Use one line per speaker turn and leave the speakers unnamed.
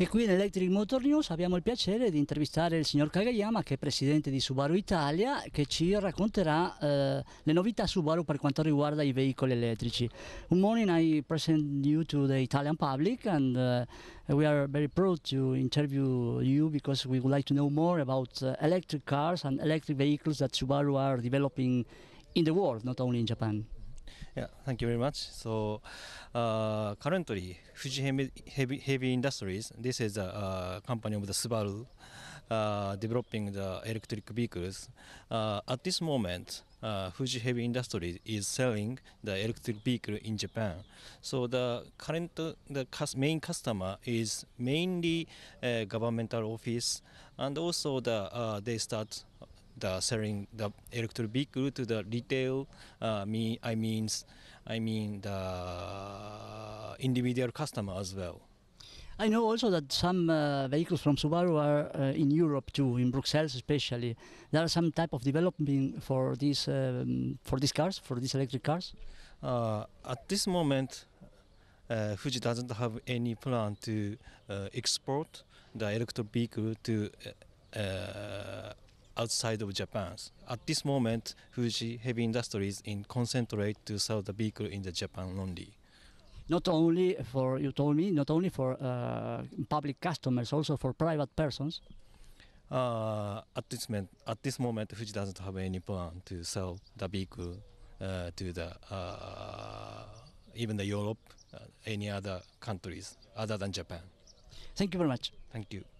E qui in Electric Motor News abbiamo il piacere di intervistare il signor Kagayama che è presidente di Subaru Italia che ci racconterà eh, le novità Subaru per quanto riguarda i veicoli elettrici. Good morning, I present you to the Italian public and uh, we are very proud to interview you because we would like to know more about uh, electric cars and electric vehicles that Subaru are developing in the world, not only in Japan.
Yeah, thank you very much. So, uh, currently, Fuji Heavy, Heavy, Heavy, Industries, this is a, uh, company of the Subaru, uh, developing the electric vehicles. Uh, at this moment, uh, Fuji Heavy Industries is selling the electric vehicle in Japan. So the current, the main customer is mainly uh, governmental office, and also the they start the selling the electric vehicle to the retail. Uh, me, I means, I mean the individual customer as well. I know also
that some uh, vehicles from Subaru are uh, in Europe too, in Brussels especially. There are some type of development for these um, for these cars, for these electric cars.
Uh, at this moment, uh, Fuji doesn't have any plan to uh, export the electric vehicle to uh, outside of Japan. At this moment, Fuji Heavy Industries in concentrate to sell the vehicle in the Japan only.
Not only for you told me, not only for uh, public customers, also for private persons.
Uh, at this moment, at this moment, Fuji doesn't have any plan to sell the vehicle uh, to the uh, even the Europe, uh, any other countries other than Japan. Thank you very much. Thank you.